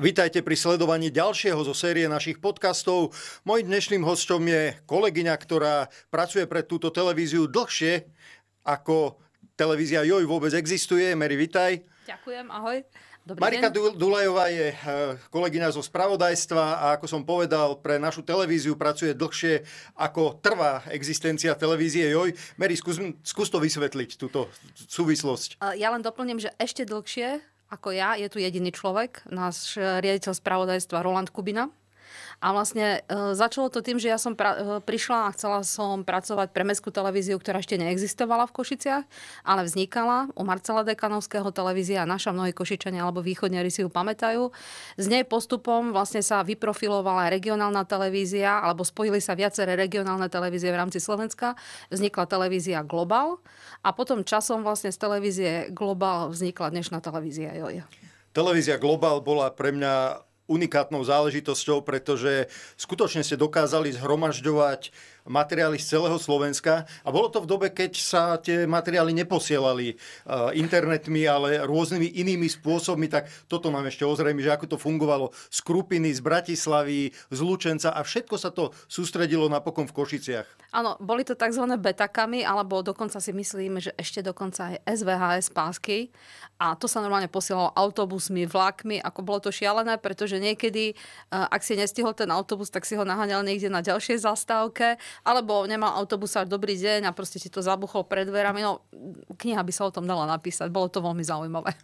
Vítajte pri sledovaní ďalšieho zo série našich podcastov. Mojím dnešným hostom je kolegyňa, ktorá pracuje pre túto televíziu dlhšie ako televízia Joj vôbec existuje. Mary, vitaj. Ďakujem, ahoj. Dobrý Marika deň. Dulajová je eh, kolegyňa zo spravodajstva a ako som povedal, pre našu televíziu pracuje dlhšie, ako trvá existencia televízie JOJ. Mary, skús, skús to vysvetliť, túto súvislosť. Eh, ja len doplním, že ešte dlhšie, ako ja je tu jediný človek, náš eh, riaditeľ spravodajstva Roland Kubina, a vlastne e, začalo to tým, že ja som pra- e, prišla a chcela som pracovať pre mestskú televíziu, ktorá ešte neexistovala v Košiciach, ale vznikala u Marcela Dekanovského televízia naša mnohí Košičania alebo východňari si ju pamätajú. Z nej postupom vlastne sa vyprofilovala regionálna televízia alebo spojili sa viaceré regionálne televízie v rámci Slovenska. Vznikla televízia Global a potom časom vlastne z televízie Global vznikla dnešná televízia Joj. Televízia Global bola pre mňa unikátnou záležitosťou, pretože skutočne ste dokázali zhromažďovať materiály z celého Slovenska. A bolo to v dobe, keď sa tie materiály neposielali eh, internetmi, ale rôznymi inými spôsobmi. Tak toto nám ešte ozrejme, že ako to fungovalo z Krupiny, z Bratislavy, z Lučenca a všetko sa to sústredilo napokon v Košiciach. Áno, boli to tzv. betakami, alebo dokonca si myslíme, že ešte dokonca aj SVHS pásky. A to sa normálne posielalo autobusmi, vlakmi, ako bolo to šialené, pretože niekedy, eh, ak si nestihol ten autobus, tak si ho naháňal niekde na ďalšej zastávke alebo nemal autobusár dobrý deň a proste ti to zabuchol pred dverami. No, kniha by sa o tom dala napísať. Bolo to veľmi zaujímavé.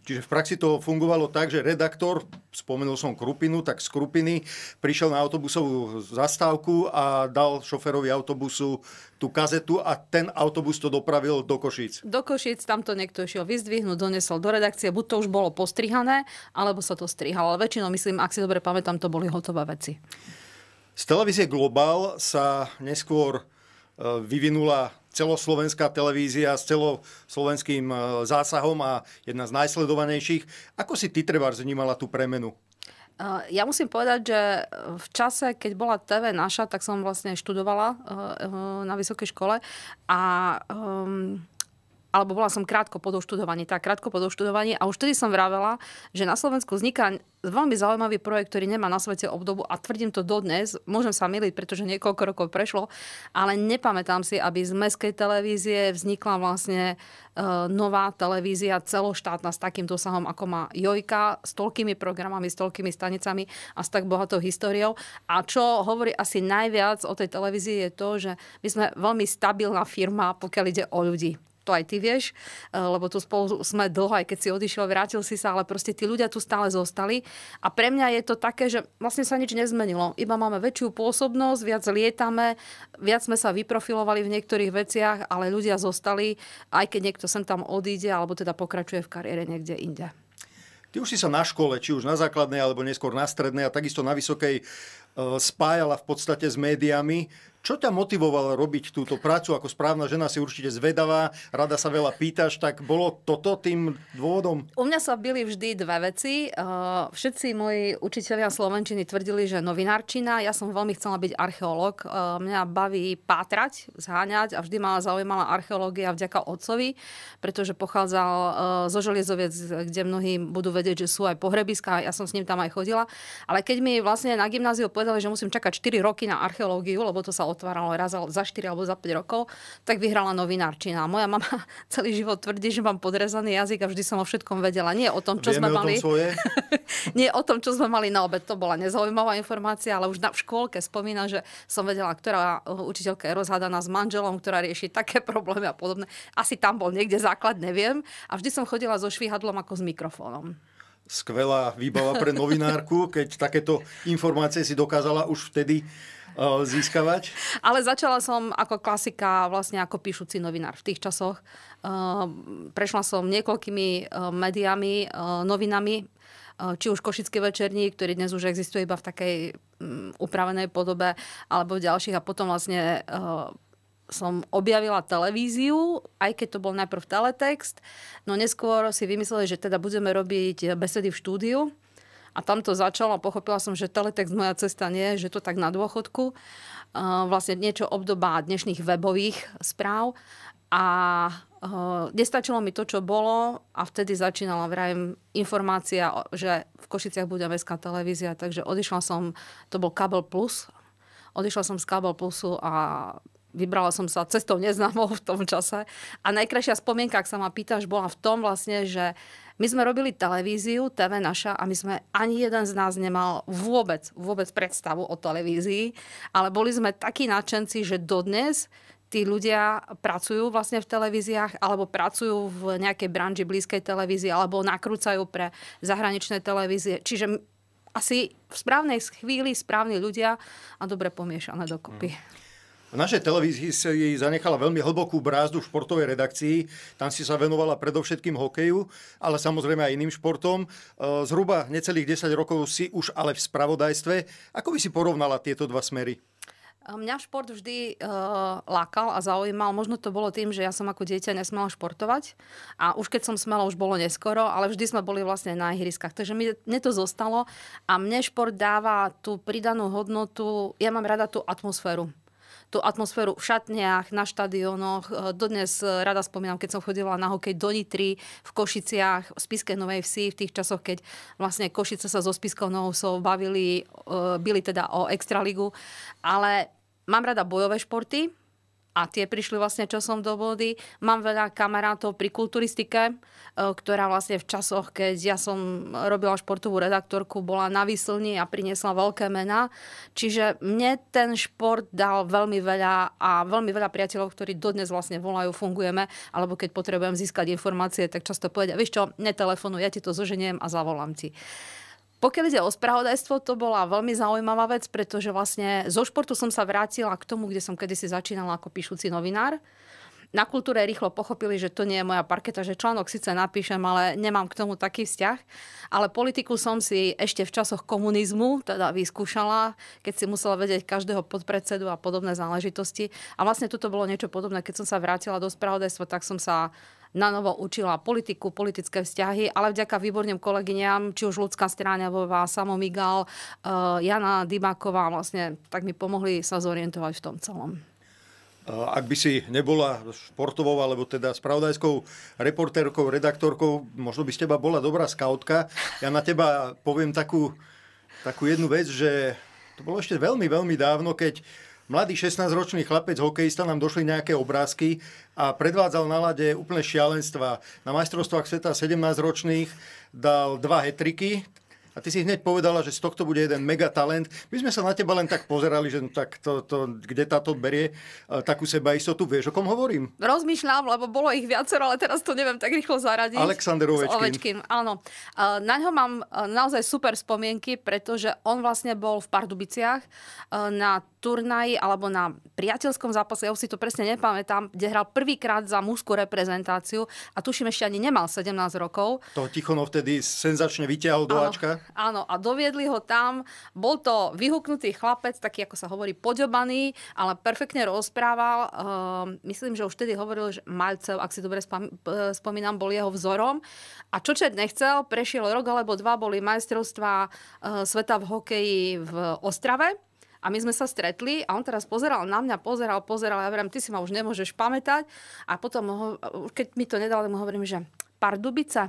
Čiže v praxi to fungovalo tak, že redaktor, spomenul som Krupinu, tak z Krupiny prišiel na autobusovú zastávku a dal šoferovi autobusu tú kazetu a ten autobus to dopravil do Košíc. Do Košíc, tam to niekto išiel vyzdvihnúť, donesol do redakcie, buď to už bolo postrihané, alebo sa to strihalo. Ale väčšinou, myslím, ak si dobre pamätám, to boli hotové veci. Z televízie Global sa neskôr e, vyvinula celoslovenská televízia s celoslovenským e, zásahom a jedna z najsledovanejších. Ako si ty, Trebárs, vnímala tú premenu? E, ja musím povedať, že v čase, keď bola TV naša, tak som vlastne študovala na vysokej škole a um alebo bola som krátko po doštudovaní, tak krátko po doštudovaní a už tedy som vravela, že na Slovensku vzniká veľmi zaujímavý projekt, ktorý nemá na svete obdobu a tvrdím to dodnes, môžem sa miliť, pretože niekoľko rokov prešlo, ale nepamätám si, aby z mestskej televízie vznikla vlastne e, nová televízia celoštátna s takým dosahom, ako má Jojka, s toľkými programami, s toľkými stanicami a s tak bohatou históriou. A čo hovorí asi najviac o tej televízii je to, že my sme veľmi stabilná firma, pokiaľ ide o ľudí to aj ty vieš, e, lebo tu spolu sme dlho, aj keď si odišiel, vrátil si sa, ale proste tí ľudia tu stále zostali. A pre mňa je to také, že vlastne sa nič nezmenilo. Iba máme väčšiu pôsobnosť, viac lietame, viac sme sa vyprofilovali v niektorých veciach, ale ľudia zostali, aj keď niekto sem tam odíde, alebo teda pokračuje v kariére niekde inde. Ty už si sa na škole, či už na základnej, alebo neskôr na strednej a takisto na vysokej Eh, spájala v podstate s médiami. Čo ťa motivovalo robiť túto prácu? Ako správna žena si určite zvedavá, rada sa veľa pýtaš, tak bolo toto tým dôvodom? U mňa sa byli vždy dve veci. Eh, všetci moji učiteľia Slovenčiny tvrdili, že novinárčina. Ja som veľmi chcela byť archeológ. Eh, mňa baví pátrať, zháňať a vždy ma zaujímala archeológia vďaka otcovi, pretože pochádzal zo Železoviec, kde mnohí budú vedieť, že sú aj pohrebiska. Ja som s ním tam aj chodila. Ale keď mi vlastne na gymnáziu povedal, povedali, že musím čakať 4 roky na archeológiu, lebo to sa otváralo raz za 4 alebo za 5 rokov, tak vyhrala novinárčina. Moja mama celý život tvrdí, že mám podrezaný jazyk a vždy som o všetkom vedela. Nie o tom, čo Vieme sme mali. Svoje? Nie o tom, čo sme mali na obed. To bola nezaujímavá informácia, ale už na, v škôlke spomína, že som vedela, ktorá uh, učiteľka je rozhádaná s manželom, ktorá rieši také problémy a podobné. Asi tam bol niekde základ, neviem. A vždy som chodila so švihadlom ako s mikrofónom skvelá výbava pre novinárku, keď takéto informácie si dokázala už vtedy eh, získavať? Ale začala som ako klasika, vlastne ako píšuci novinár v tých časoch. Eh, prešla som niekoľkými eh, médiami, novinami, či už Košický večerník, ktorý dnes už existuje iba v takej mm, upravenej podobe, alebo v ďalších a potom vlastne som objavila televíziu, aj keď to bol najprv teletext, no neskôr si vymysleli, že teda budeme robiť besedy v štúdiu. A tam to začalo a pochopila som, že teletext moja cesta nie, že to tak na dôchodku. Eh, vlastne niečo obdobá dnešných webových správ. A eh, nestačilo mi to, čo bolo a vtedy začínala vrajem informácia, že v Košiciach bude mestská televízia, takže odišla som, to bol Kabel Plus, odišla som z Kabel Plusu a vybrala som sa cestou neznámou v tom čase. A najkrajšia spomienka, ak sa ma pýtaš, bola v tom vlastne, že my sme robili televíziu, TV naša, a my sme ani jeden z nás nemal vôbec, vôbec predstavu o televízii, ale boli sme takí nadšenci, že dodnes tí ľudia pracujú vlastne v televíziách alebo pracujú v nejakej branži blízkej televízii alebo nakrúcajú pre zahraničné televízie. Čiže asi v správnej chvíli správni ľudia a dobre pomiešané dokopy. Mm. V našej televízii si zanechala veľmi hlbokú brázdu v športovej redakcii. Tam si sa venovala predovšetkým hokeju, ale samozrejme aj iným športom. E, zhruba necelých 10 rokov si už ale v spravodajstve. Ako by si porovnala tieto dva smery? E, mňa šport vždy uh, e, lákal a zaujímal. Možno to bolo tým, že ja som ako dieťa nesmela športovať. A už keď som smela, už bolo neskoro, ale vždy sme boli vlastne na ihriskách. Takže mi, mne to zostalo a mne šport dáva tú pridanú hodnotu. Ja mám rada tú atmosféru tú atmosféru v šatniach, na štadionoch. E, dodnes e, rada spomínam, keď som chodila na hokej do Nitry, v Košiciach, v Spiske Novej Vsi, v tých časoch, keď vlastne Košice sa so Spiskou Novou bavili, e, byli teda o Extraligu. Ale mám rada bojové športy, a tie prišli vlastne časom do vody. Mám veľa kamarátov pri kulturistike, e, ktorá vlastne v časoch, keď ja som robila športovú redaktorku, bola na výslni a priniesla veľké mená. Čiže mne ten šport dal veľmi veľa a veľmi veľa priateľov, ktorí dodnes vlastne volajú, fungujeme, alebo keď potrebujem získať informácie, tak často povedia, vieš čo, netelefonuj, ja ti to zoženiem a zavolám ti. Pokiaľ ide o spravodajstvo, to bola veľmi zaujímavá vec, pretože vlastne zo športu som sa vrátila k tomu, kde som kedysi začínala ako píšuci novinár na kultúre rýchlo pochopili, že to nie je moja parketa, že článok síce napíšem, ale nemám k tomu taký vzťah. Ale politiku som si ešte v časoch komunizmu teda vyskúšala, keď si musela vedieť každého podpredsedu a podobné záležitosti. A vlastne toto bolo niečo podobné. Keď som sa vrátila do spravodajstva, tak som sa na novo učila politiku, politické vzťahy, ale vďaka výborným kolegyňam, či už Ľudská Vová, Samo Migal, eh, Jana Dymáková, vlastne tak mi pomohli sa zorientovať v tom celom. Eh, ak by si nebola športovou, alebo teda spravodajskou reportérkou, redaktorkou, možno by z teba bola dobrá skautka. Ja na teba poviem takú, takú jednu vec, že to bolo ešte veľmi, veľmi dávno, keď uh, mladý 16-ročný chlapec, hokejista, nám došli nejaké obrázky a predvádzal na lade úplne šialenstva. Na majstrovstvách sveta 17-ročných dal dva hetriky, a ty si hneď povedala, že z tohto bude jeden mega talent. My sme sa na teba len tak pozerali, že no tak to, to, kde táto berie e, takú seba istotu. Vieš, o kom hovorím? Rozmýšľam, lebo bolo ich viacero, ale teraz to neviem tak rýchlo zaradiť. Aleksandr Ovečkin. Ovečkin áno. E, na ňo mám e, naozaj super spomienky, pretože on vlastne bol v Pardubiciach na turnaji alebo na priateľskom zápase, ja už si to presne nepamätám, kde hral prvýkrát za mužskú reprezentáciu a tuším ešte ani nemal 17 rokov. To Tichonov vtedy senzačne vyťahol do Ačka áno, a doviedli ho tam. Bol to vyhuknutý chlapec, taký ako sa hovorí, poďobaný, ale perfektne rozprával. Uh, myslím, že už vtedy hovoril, že Malcev, ak si dobre spam, spomínam, bol jeho vzorom. A čo čet nechcel, prešiel rok alebo dva, boli majstrovstvá uh, sveta v hokeji v Ostrave. A my sme sa stretli a on teraz pozeral na mňa, pozeral, pozeral, ja verím, ty si ma už nemôžeš pamätať. A potom, ho, keď mi to nedal, mu hovorím, že Pardubica,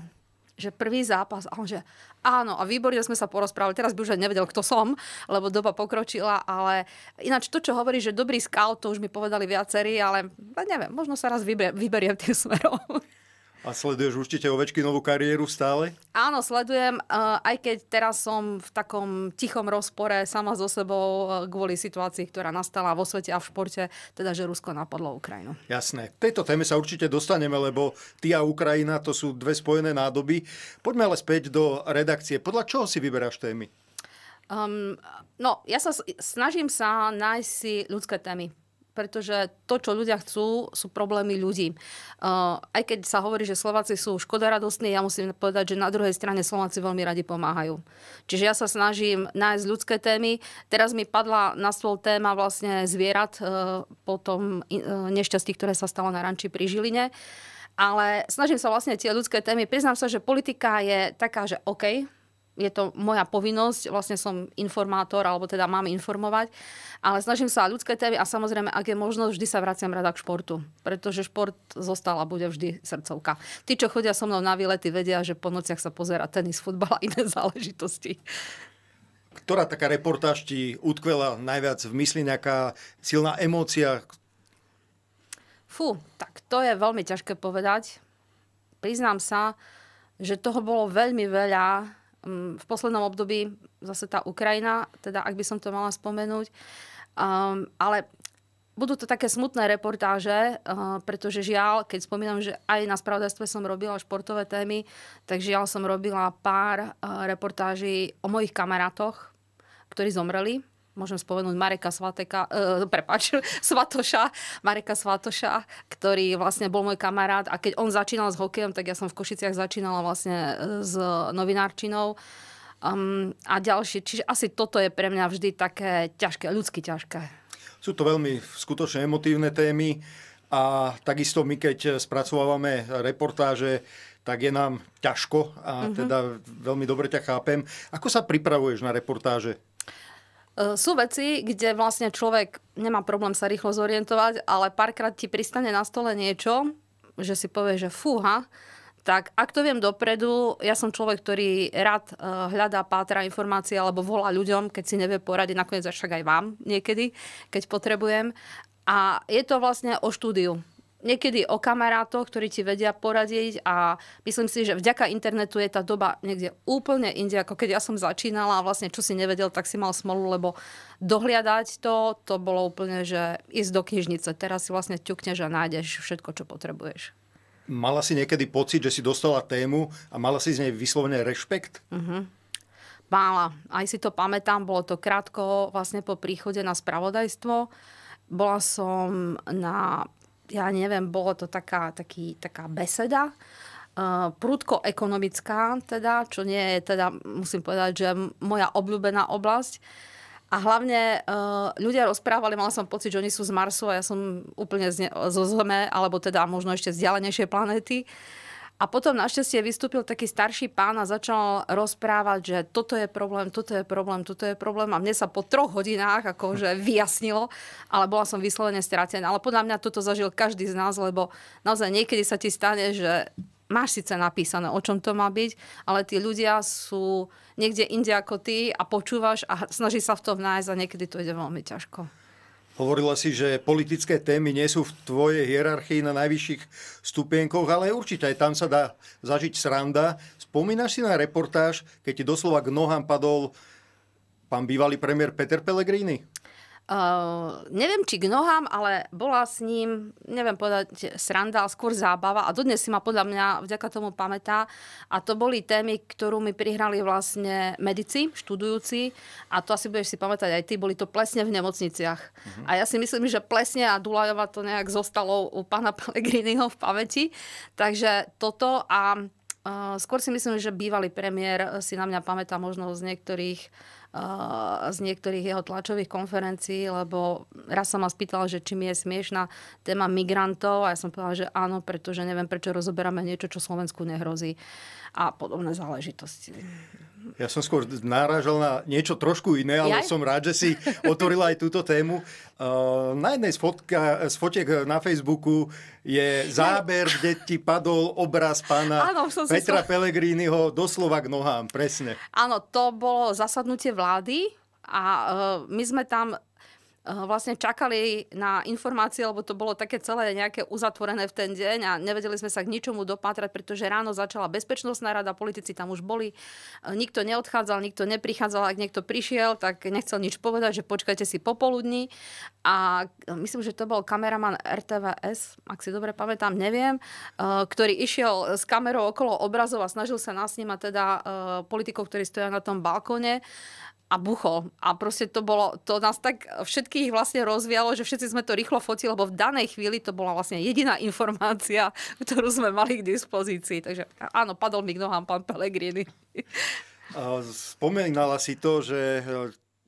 že prvý zápas. A on že, áno, a výborne sme sa porozprávali. Teraz by už aj nevedel, kto som, lebo doba pokročila, ale ináč to, čo hovorí, že dobrý scout, to už mi povedali viacerí, ale neviem, možno sa raz vyberiem tým smerom. A sleduješ určite novú kariéru stále? Áno, sledujem, e, aj keď teraz som v takom tichom rozpore sama so sebou e, kvôli situácii, ktorá nastala vo svete a v športe, teda že Rusko napadlo Ukrajinu. Jasné. K tejto téme sa určite dostaneme, lebo ty a Ukrajina to sú dve spojené nádoby. Poďme ale späť do redakcie. Podľa čoho si vyberáš témy? Um, no, ja sa snažím sa nájsť si ľudské témy pretože to, čo ľudia chcú, sú problémy ľudí. Uh, aj keď sa hovorí, že Slováci sú škodaradostní, ja musím povedať, že na druhej strane Slováci veľmi radi pomáhajú. Čiže ja sa snažím nájsť ľudské témy. Teraz mi padla na stôl téma vlastne zvierat uh, po tom uh, nešťastí, ktoré sa stalo na ranči pri Žiline. Ale snažím sa vlastne tie ľudské témy. Priznám sa, že politika je taká, že OK, je to moja povinnosť, vlastne som informátor, alebo teda mám informovať, ale snažím sa ľudské témy a samozrejme, ak je možno, vždy sa vraciam rada k športu, pretože šport zostala bude vždy srdcovka. Tí, čo chodia so mnou na výlety, vedia, že po nociach sa pozera tenis, futbal a iné záležitosti. Ktorá taká reportáž ti utkvela najviac v mysli, nejaká silná emócia? Fú, tak to je veľmi ťažké povedať. Priznám sa, že toho bolo veľmi veľa Mm, v poslednom období zase tá Ukrajina, teda ak by som to mala spomenúť. Um, ale budú to také smutné reportáže, uh, pretože žiaľ, keď spomínam, že aj na spravodajstve som robila športové témy, tak žiaľ som robila pár uh, reportáží o mojich kamarátoch, ktorí zomreli môžem spomenúť Mareka Svateka, e, prepáč, Svatoša, Mareka Svatoša, ktorý vlastne bol môj kamarát a keď on začínal s hokejom, tak ja som v Košiciach začínala vlastne e, s novinárčinou. Um, a ďalšie, čiže asi toto je pre mňa vždy také ťažké, ľudsky ťažké. Sú to veľmi skutočne emotívne témy a takisto my, keď spracovávame reportáže, tak je nám ťažko a mm-hmm. teda veľmi dobre ťa chápem. Ako sa pripravuješ na reportáže? E, sú veci, kde vlastne človek nemá problém sa rýchlo zorientovať, ale párkrát ti pristane na stole niečo, že si povie, že fúha, tak ak to viem dopredu, ja som človek, ktorý rád e, hľadá, pátra informácie alebo volá ľuďom, keď si nevie poradiť, nakoniec však aj vám niekedy, keď potrebujem. A je to vlastne o štúdiu niekedy o kamarátoch, ktorí ti vedia poradiť a myslím si, že vďaka internetu je tá doba niekde úplne inde, ako keď ja som začínala a vlastne čo si nevedel, tak si mal smolu, lebo dohliadať to, to bolo úplne, že ísť do knižnice. Teraz si vlastne ťukneš a nájdeš všetko, čo potrebuješ. Mala si niekedy pocit, že si dostala tému a mala si z nej vyslovene rešpekt? Uh-huh. Mala. Aj si to pamätám, bolo to krátko vlastne po príchode na spravodajstvo. Bola som na ja neviem, bolo to taká, taký, taká beseda, Uh, eh, prudko ekonomická, teda, čo nie je, teda, musím povedať, že moja obľúbená oblasť. A hlavne uh, ľudia rozprávali, mala som pocit, že oni sú z Marsu a ja som úplne z zo Zeme, alebo teda možno ešte z planéty. Uh, a potom našťastie vystúpil taký starší pán a začal rozprávať, že toto je problém, toto je problém, toto je problém. A mne sa po troch hodinách akože hm. vyjasnilo, ale bola som vyslovene stratená. Ale podľa mňa toto zažil každý z nás, lebo naozaj niekedy sa ti stane, že máš síce napísané, o čom to má byť, ale tí ľudia sú niekde inde ako ty a počúvaš a snaží sa v tom nájsť a niekedy to ide veľmi ťažko. Hovorila si, že politické témy nie sú v tvojej hierarchii na najvyšších stupienkoch, ale určite aj tam sa dá zažiť sranda. Spomínaš si na reportáž, keď ti doslova k nohám padol pán bývalý premiér Peter Pellegrini? Uh, neviem, či k nohám, ale bola s ním, neviem povedať, sranda, ale skôr zábava a dodnes si ma podľa mňa vďaka tomu pamätá. A to boli témy, ktorú mi prihrali vlastne medici, študujúci a to asi budeš si pamätať aj ty, boli to plesne v nemocniciach. Uh-huh. A ja si myslím, že plesne a Dulajova to nejak zostalo u pána Pellegriniho v pamäti. Takže toto a uh, skôr si myslím, že bývalý premiér si na mňa pamätá možno z niektorých Eh, z niektorých jeho tlačových konferencií, lebo raz sa ma spýtala, že či mi je smiešná téma migrantov a ja som povedala, že áno, pretože neviem, prečo rozoberáme niečo, čo Slovensku nehrozí a podobné záležitosti. Ja som skôr náražal na niečo trošku iné, ale Jaj? som rád, že si otvorila aj túto tému. Eh, na jednej z, fotka, z fotiek na Facebooku je záber, Jaj. kde ti padol obraz pána Áno, Petra si... Pellegriniho doslova k nohám, presne. Áno, to bolo zasadnutie v vlády a e, my sme tam Eh, vlastne čakali na informácie, lebo to bolo také celé nejaké uzatvorené v ten deň a nevedeli sme sa k ničomu dopátrať, pretože ráno začala bezpečnostná rada, politici tam už boli, eh, nikto neodchádzal, nikto neprichádzal, ak niekto prišiel, tak nechcel nič povedať, že počkajte si popoludní a eh, myslím, že to bol kameraman RTVS, ak si dobre pamätám, neviem, ktorý išiel s kamerou okolo obrazov a snažil sa nasnímať teda politikov, ktorí stojí na tom balkóne a buchol. A proste to bolo, to nás tak všetkých vlastne rozvialo, že všetci sme to rýchlo fotili, lebo v danej chvíli to bola vlastne jediná informácia, ktorú sme mali k dispozícii. Takže áno, padol mi k nohám pán Pellegrini. Spomínala si to, že eh,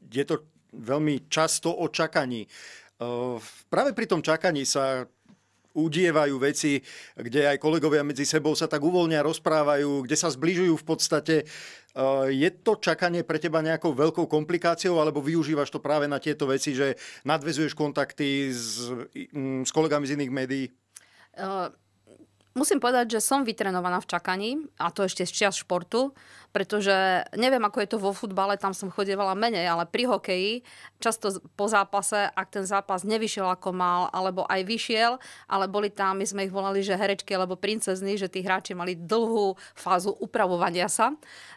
je to veľmi často o čakaní. Eh, práve pri tom čakaní sa udievajú veci, kde aj kolegovia medzi sebou sa tak uvoľnia, rozprávajú, kde sa zbližujú v podstate. E, je to čakanie pre teba nejakou veľkou komplikáciou, alebo využívaš to práve na tieto veci, že nadvezuješ kontakty s, s kolegami z iných médií? Uh musím povedať, že som vytrenovaná v čakaní, a to ešte z čias športu, pretože neviem, ako je to vo futbale, tam som chodievala menej, ale pri hokeji často po zápase, ak ten zápas nevyšiel ako mal, alebo aj vyšiel, ale boli tam, my sme ich volali, že herečky alebo princezny, že tí hráči mali dlhú fázu upravovania sa.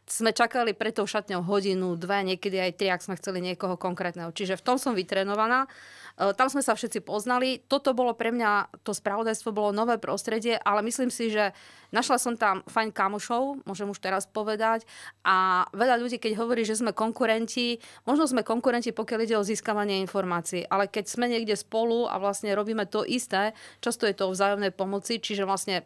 Sme čakali pre tou šatňou hodinu, dve, niekedy aj tri, ak sme chceli niekoho konkrétneho. Čiže v tom som vytrenovaná. E, tam sme sa všetci poznali. Toto bolo pre mňa, to spravodajstvo bolo nové prostredie, ale myslím si, že našla som tam fajn kamošov, môžem už teraz povedať. A veľa ľudí, keď hovorí, že sme konkurenti, možno sme konkurenti, pokiaľ ide o získavanie informácií, ale keď sme niekde spolu a vlastne robíme to isté, často je to o vzájomnej pomoci, čiže vlastne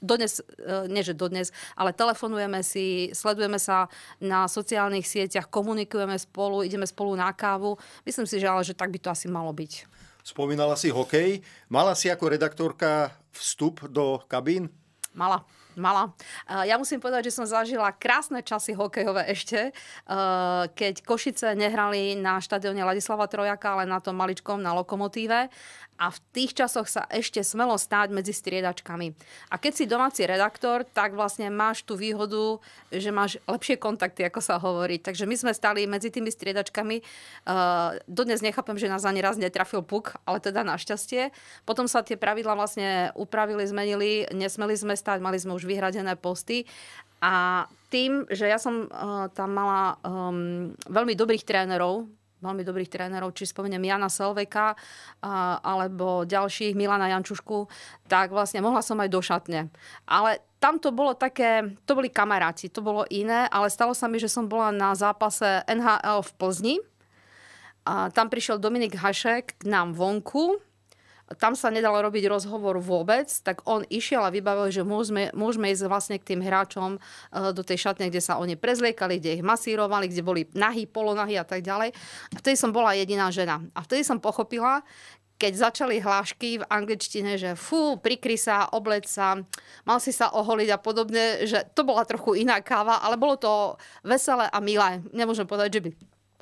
dodnes, e, nie že dodnes, ale telefonujeme si, sledujeme sa na sociálnych sieťach, komunikujeme spolu, ideme spolu na kávu. Myslím si, že ale že tak by to asi malo byť. Spomínala si hokej. Mala si ako redaktorka vstup do kabín? Mala. Mala. E, ja musím povedať, že som zažila krásne časy hokejové ešte, e, keď Košice nehrali na štadióne Ladislava Trojaka, ale na tom maličkom, na Lokomotíve a v tých časoch sa ešte smelo stáť medzi striedačkami. A keď si domáci redaktor, tak vlastne máš tú výhodu, že máš lepšie kontakty, ako sa hovorí. Takže my sme stali medzi tými striedačkami. Uh, dodnes nechápem, že nás ani raz netrafil puk, ale teda našťastie. Potom sa tie pravidla vlastne upravili, zmenili, nesmeli sme stáť, mali sme už vyhradené posty. A tým, že ja som uh, tam mala um, veľmi dobrých trénerov, veľmi dobrých trénerov, či spomeniem Jana Selveka alebo ďalších, Milana Jančušku, tak vlastne mohla som aj do šatne. Ale tam to bolo také, to boli kamaráti, to bolo iné, ale stalo sa mi, že som bola na zápase NHL v Plzni. A tam prišiel Dominik Hašek k nám vonku tam sa nedalo robiť rozhovor vôbec, tak on išiel a vybavil, že môžeme, môžeme ísť vlastne k tým hráčom eh, do tej šatne, kde sa oni prezliekali, kde ich masírovali, kde boli nahy, polonahy a tak ďalej. A vtedy som bola jediná žena. A vtedy som pochopila, keď začali hlášky v angličtine, že fú, prikry sa, oblec sa, mal si sa oholiť a podobne, že to bola trochu iná káva, ale bolo to veselé a milé. Nemôžem povedať, že by,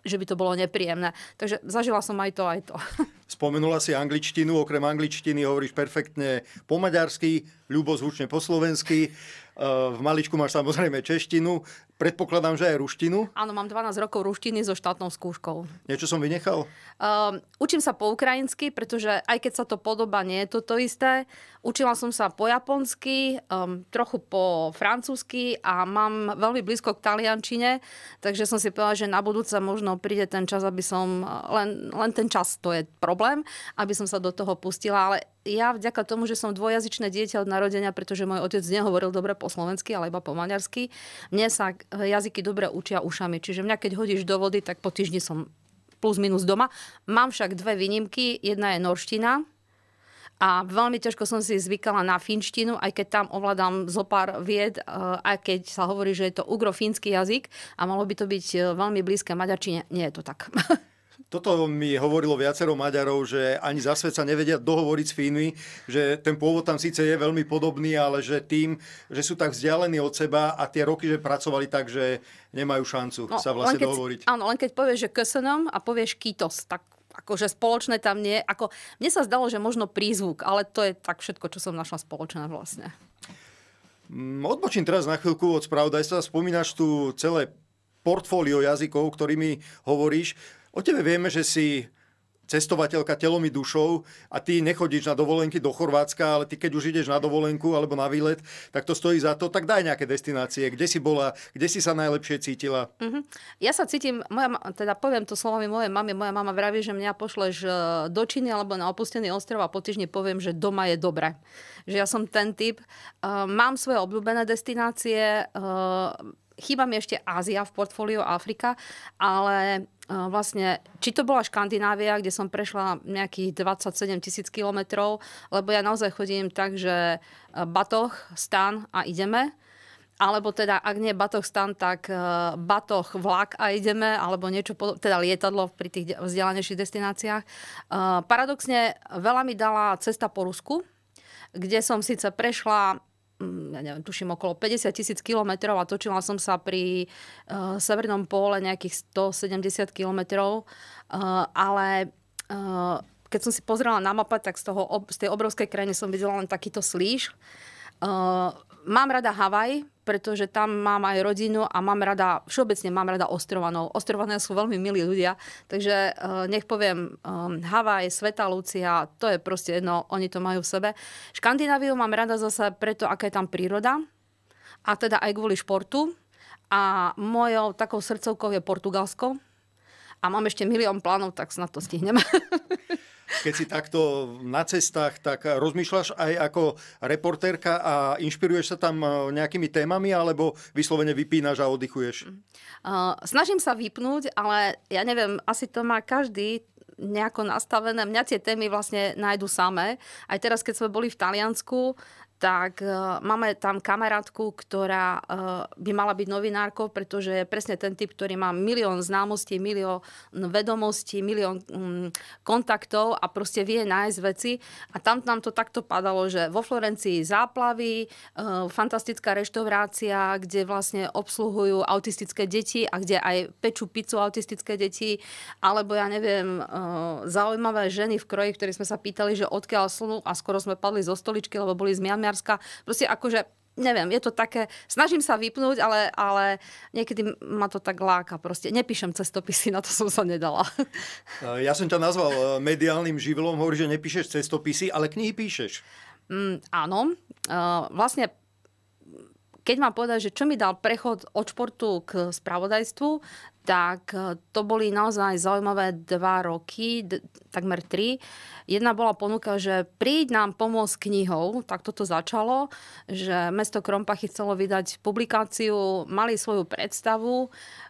že by to bolo nepríjemné. Takže zažila som aj to, aj to. Spomenula si angličtinu, okrem angličtiny hovoríš perfektne po maďarsky, zvučne po slovensky. Eh, v maličku máš samozrejme češtinu, Predpokladám, že aj ruštinu? Áno, mám 12 rokov ruštiny so štátnou skúškou. Niečo som vynechal? Um, učím sa po ukrajinsky, pretože aj keď sa to podoba, nie je to to isté. Učila som sa po japonsky, um, trochu po francúzsky a mám veľmi blízko k taliančine, takže som si povedala, že na budúce možno príde ten čas, aby som, eh, len, len ten čas to je problém, aby som sa do toho pustila, ale ja vďaka tomu, že som dvojazyčné dieťa od narodenia, pretože môj otec nehovoril dobre po slovensky, ale iba po maďarsky, mne sa jazyky dobre učia ušami. Čiže mňa keď hodíš do vody, tak po týždni som plus minus doma. Mám však dve výnimky. Jedna je norština, a veľmi ťažko som si zvykala na finštinu, aj keď tam ovládam zo pár vied, eh, aj keď sa hovorí, že je to ugrofínsky jazyk a malo by to byť eh, veľmi blízke maďarčine. Nie je to tak. Toto mi hovorilo viacero Maďarov, že ani za svet sa nevedia dohovoriť s Fínmi, že ten pôvod tam síce je veľmi podobný, ale že tým, že sú tak vzdialení od seba a tie roky, že pracovali tak, že nemajú šancu no, sa vlastne keď, dohovoriť. Áno, len keď povieš, že kösenom a povieš kýtos, tak akože spoločné tam nie. Ako, mne sa zdalo, že možno prízvuk, ale to je tak všetko, čo som našla spoločné vlastne. Mm, odbočím teraz na chvíľku od spravodajstva. Spomínaš tu celé portfólio jazykov, ktorými hovoríš. O tebe vieme, že si cestovateľka telom i dušou a ty nechodíš na dovolenky do Chorvátska, ale ty keď už ideš na dovolenku alebo na výlet, tak to stojí za to, tak daj nejaké destinácie, kde si bola, kde si sa najlepšie cítila. Mm-hmm. Ja sa cítim, moja, teda poviem to slovami mojej mamy, moja mama vraví, že mňa pošleš e, do Číny alebo na opustený ostrov a po týždni poviem, že doma je dobre. Že ja som ten typ. E, mám svoje obľúbené destinácie, e, chýba mi ešte Ázia v portfóliu Afrika, ale e, vlastne, či to bola Škandinávia, kde som prešla nejakých 27 tisíc kilometrov, lebo ja naozaj chodím tak, že e, batoh, stan a ideme. Alebo teda, ak nie batoh stan, tak e, batoh vlak a ideme, alebo niečo, teda lietadlo pri tých vzdialenejších destináciách. Paradoxne, veľa mi dala cesta po Rusku, kde som síce prešla Mm, ja neviem, tuším okolo 50 tisíc kilometrov a točila som sa pri uh, Severnom pole nejakých 170 kilometrov, uh, ale uh, keď som si pozrela na mapa, tak z, toho, z tej obrovskej krajiny som videla len takýto slíž. Uh, mám rada Havaj, pretože tam mám aj rodinu a mám rada, všeobecne mám rada ostrovanov. Ostrované sú veľmi milí ľudia, takže eh, nech poviem ehm, Havaj, Sveta Lucia, to je proste jedno, oni to majú v sebe. Škandináviu mám rada zase preto, aká je tam príroda a teda aj kvôli športu. A mojou takou srdcovkou je Portugalsko. A mám ešte milión plánov, tak snad to stihnem. keď si takto na cestách, tak rozmýšľaš aj ako reportérka a inšpiruješ sa tam eh, nejakými témami, alebo vyslovene vypínaš a oddychuješ? Uh, snažím sa vypnúť, ale ja neviem, asi to má každý nejako nastavené. Mňa tie témy vlastne nájdu samé. Aj teraz, keď sme boli v Taliansku, tak uh, máme tam kamarátku, ktorá uh, by mala byť novinárkou, pretože je presne ten typ, ktorý má milión známostí, milión vedomostí, milión um, kontaktov a proste vie nájsť veci. A tam nám to takto padalo, že vo Florencii záplavy, uh, fantastická reštaurácia, kde vlastne obsluhujú autistické deti a kde aj pečú pizzu autistické deti, alebo ja neviem, zaujímavé ženy v kroji, ktoré sme sa pýtali, že odkiaľ slnú a skoro sme padli zo stoličky, lebo boli zmiami novinárska. Proste akože neviem, je to také, snažím sa vypnúť, ale, ale niekedy ma to tak láka. Proste nepíšem cestopisy, na to som sa nedala. Eh, ja som ťa nazval eh, mediálnym živlom, hovorí, že nepíšeš cestopisy, ale knihy píšeš. Mm, áno, eh, vlastne keď mám povedať, že čo mi dal prechod od športu k spravodajstvu, tak to boli naozaj zaujímavé dva roky, takmer tri. Jedna bola ponuka, že príď nám pomôcť knihou, tak toto začalo, že mesto Krompachy chcelo vydať publikáciu, mali svoju predstavu,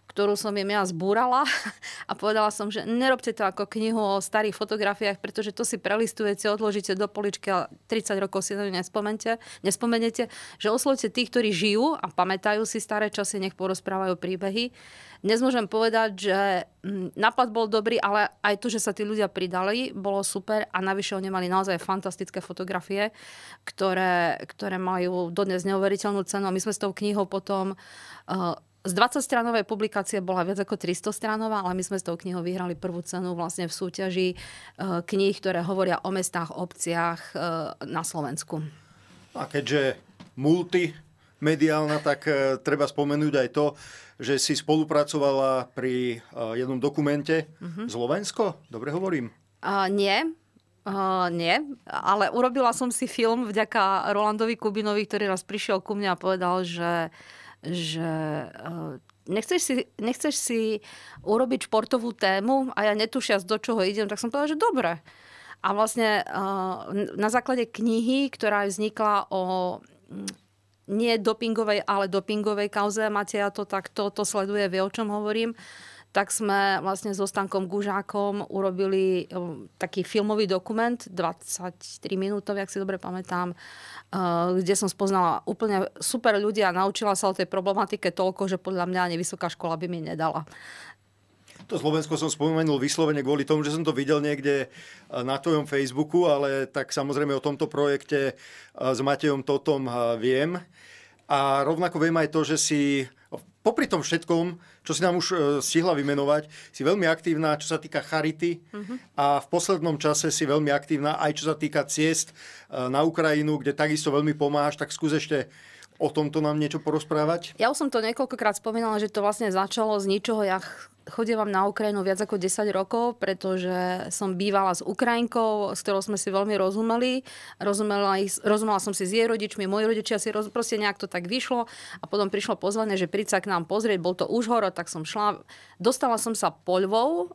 ktorú som im ja zbúrala a povedala som, že nerobte to ako knihu o starých fotografiách, pretože to si prelistujete, odložíte do poličky a 30 rokov si to nespomente, nespomenete, že oslovte tých, ktorí žijú a pamätajú si staré časy, nech porozprávajú príbehy. Dnes môžem povedať, že mm, nápad bol dobrý, ale aj to, že sa tí ľudia pridali, dali, bolo super a navyše oni mali naozaj fantastické fotografie, ktoré, ktoré majú dodnes neuveriteľnú cenu. My sme s tou knihou potom uh, z 20-stranovej publikácie bola viac ako 300-stranová, ale my sme s tou knihou vyhrali prvú cenu vlastne v súťaži eh, kníh, ktoré hovoria o mestách, obciach eh, na Slovensku. A keďže multimediálna, tak treba spomenúť aj to, že si spolupracovala pri jednom dokumente mm-hmm. Slovensko. Dobre hovorím? Uh, nie, Uh, nie, ale urobila som si film vďaka Rolandovi Kubinovi, ktorý raz prišiel ku mne a povedal, že, že uh, nechceš, si, nechceš si urobiť športovú tému a ja netušiac, do čoho idem, tak som povedala, že dobre. A vlastne uh, na základe knihy, ktorá vznikla o mm, nie dopingovej, ale dopingovej kauze, Mateja to takto to sleduje, vie o čom hovorím, uh, tak sme vlastne so Stankom Gužákom urobili eh, taký filmový dokument, 23 minútový, ak si dobre pamätám, eh, kde som spoznala úplne super ľudia a naučila sa o tej problematike toľko, že podľa mňa ani vysoká škola by mi nedala. To Slovensko som spomenul vyslovene kvôli tomu, že som to videl niekde eh, na tvojom Facebooku, ale tak samozrejme o tomto projekte s Matejom Totom viem. A rovnako viem aj to, že si v popri tom všetkom, čo si nám už e, stihla vymenovať, si veľmi aktívna, čo sa týka charity mm-hmm. a v poslednom čase si veľmi aktívna aj čo sa týka ciest e, na Ukrajinu, kde takisto veľmi pomáhaš, tak skús ešte o tomto nám niečo porozprávať? Ja už som to niekoľkokrát spomínala, že to vlastne začalo z ničoho. Ja chodievam na Ukrajinu viac ako 10 rokov, pretože som bývala s Ukrajinkou, s ktorou sme si veľmi rozumeli. Rozumela, ich, rozumela som si s jej rodičmi, moji rodičia si roz, proste nejak to tak vyšlo a potom prišlo pozvanie, že príď sa k nám pozrieť, bol to už horo, tak som šla. Dostala som sa po Lvov,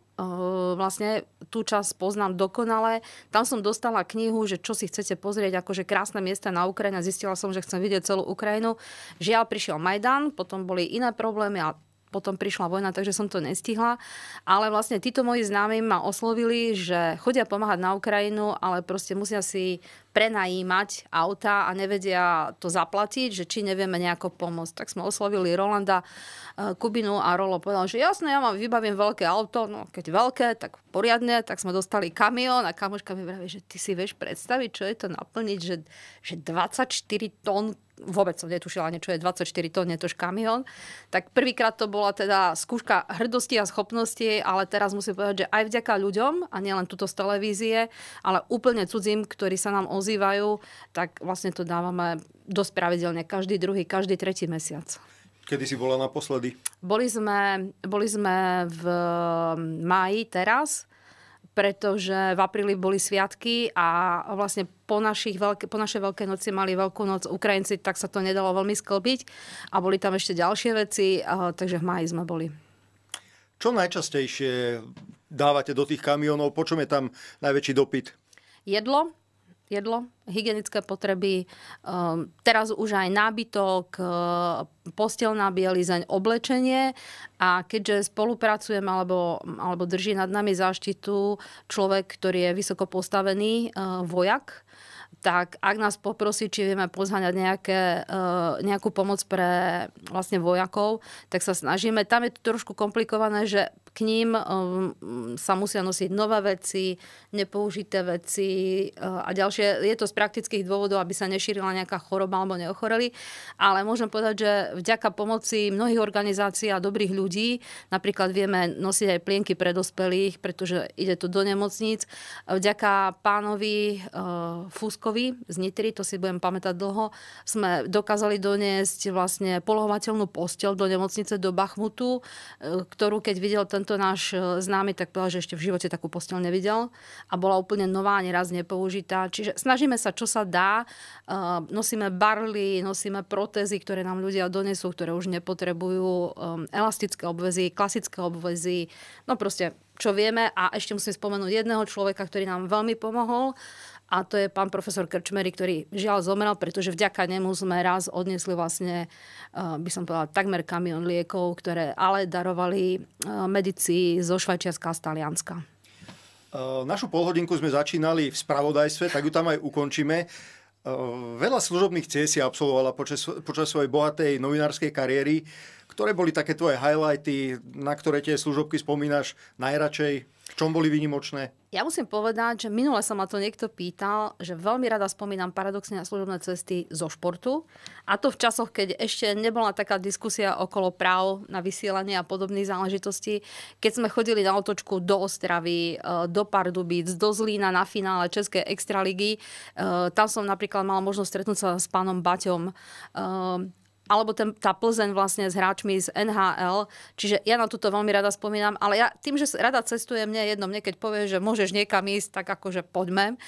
vlastne tú časť poznám dokonale. Tam som dostala knihu, že čo si chcete pozrieť, akože krásne miesta na Ukrajine. Zistila som, že chcem vidieť celú Ukrajinu. Žiaľ, prišiel Majdan, potom boli iné problémy a potom prišla vojna, takže som to nestihla. Ale vlastne títo moji známi ma oslovili, že chodia pomáhať na Ukrajinu, ale proste musia si prenajímať auta a nevedia to zaplatiť, že či nevieme nejako pomôcť. Tak sme oslovili Rolanda eh, Kubinu a Rolo povedal, že jasné, ja vám vybavím veľké auto, no keď veľké, tak poriadne, tak sme dostali kamión a kamoška mi vraví, že ty si vieš predstaviť, čo je to naplniť, že, že 24 tón vôbec som netušila niečo je 24 tón, je tož kamión. Tak prvýkrát to bola teda skúška hrdosti a schopnosti, ale teraz musím povedať, že aj vďaka ľuďom, a nielen tuto z televízie, ale úplne cudzím, ktorí sa nám ozývajú, tak vlastne to dávame dosť pravidelne, každý druhý, každý tretí mesiac. Kedy si bola naposledy? Boli sme, boli sme v mm, máji teraz pretože v apríli boli sviatky a vlastne po, našich veľké, po našej Veľkej noci mali Veľkú noc Ukrajinci, tak sa to nedalo veľmi sklbiť a boli tam ešte ďalšie veci, eh, takže v maji sme boli. Čo najčastejšie dávate do tých kamionov? Po čom je tam najväčší dopyt? Jedlo, jedlo, hygienické potreby, um, teraz už aj nábytok, uh, postelná bielizeň, oblečenie a keďže spolupracujem alebo, alebo drží nad nami záštitu človek, ktorý je vysoko postavený uh, vojak, tak ak nás poprosí, či vieme pozháňať nejaké, uh, nejakú pomoc pre vlastne vojakov, tak sa snažíme. Tam je to trošku komplikované, že k ním um, sa musia nosiť nové veci, nepoužité veci uh, a ďalšie. Je to z praktických dôvodov, aby sa nešírila nejaká choroba alebo neochoreli. Ale môžem povedať, že vďaka pomoci mnohých organizácií a dobrých ľudí, napríklad vieme nosiť aj plienky pre dospelých, pretože ide to do nemocníc. Vďaka pánovi uh, Fúskovi z Nitry, to si budem pamätať dlho, sme dokázali doniesť vlastne polohovateľnú posteľ do nemocnice do Bachmutu, uh, ktorú keď videl ten tento náš e, známy tak povedal, že ešte v živote takú posteľ nevidel a bola úplne nová, neraz nepoužitá. Čiže snažíme sa, čo sa dá. E, nosíme barly, nosíme protézy, ktoré nám ľudia donesú, ktoré už nepotrebujú. E, elastické obvezy, klasické obvezy. No proste, čo vieme. A ešte musím spomenúť jedného človeka, ktorý nám veľmi pomohol a to je pán profesor Krčmery, ktorý žiaľ zomrel, pretože vďaka nemu sme raz odnesli vlastne, eh, by som povedala, takmer kamion liekov, ktoré ale darovali eh, medici zo Švajčiarska a z Talianska. Eh, našu polhodinku sme začínali v spravodajstve, tak ju tam aj ukončíme. Veľa služobných ciest si absolvovala počas, počas svojej bohatej novinárskej kariéry. Ktoré boli také tvoje highlighty, na ktoré tie služobky spomínaš najradšej? V čom boli výnimočné? Ja musím povedať, že minule sa ma to niekto pýtal, že veľmi rada spomínam paradoxne na služobné cesty zo športu. A to v časoch, keď ešte nebola taká diskusia okolo práv na vysielanie a podobných záležitostí. Keď sme chodili na otočku do Ostravy, e, do pardubic, do Zlína na finále Českej extraligy, e, tam som napríklad mala možnosť stretnúť sa s pánom Baťom e, alebo ten, tá Plzeň vlastne s hráčmi z NHL. Čiže ja na túto veľmi rada spomínam, ale ja tým, že rada cestujem, mne jedno, mne keď povie, že môžeš niekam ísť, tak akože poďme.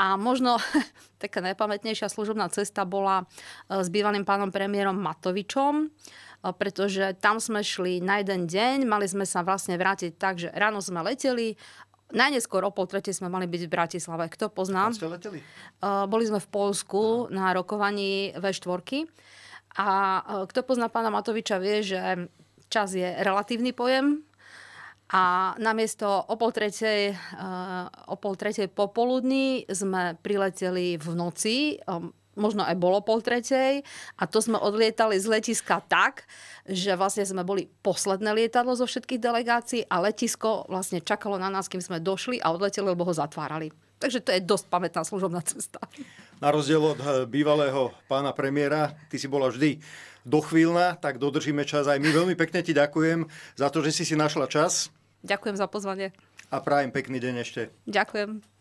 A možno taká najpamätnejšia služobná cesta bola e, s bývalým pánom premiérom Matovičom, e, pretože tam sme šli na jeden deň, mali sme sa vlastne vrátiť tak, že ráno sme leteli, Najneskôr o pol tretej sme mali byť v Bratislave. Kto pozná? E, boli sme v Polsku na rokovaní V4. A e, kto pozná pána Matoviča, vie, že čas je relatívny pojem, a namiesto o pol tretej, e, o pol tretej popoludní sme prileteli v noci, e, možno aj bolo pol tretej a to sme odlietali z letiska tak, že vlastne sme boli posledné lietadlo zo všetkých delegácií a letisko vlastne čakalo na nás, kým sme došli a odleteli, lebo ho zatvárali. Takže to je dosť pamätná služobná cesta. Na rozdiel od eh, bývalého pána premiéra, ty si bola vždy dochvíľna, tak dodržíme čas aj my. Veľmi pekne ti ďakujem za to, že si si našla čas. Ďakujem za pozvanie. A prajem pekný deň ešte. Ďakujem.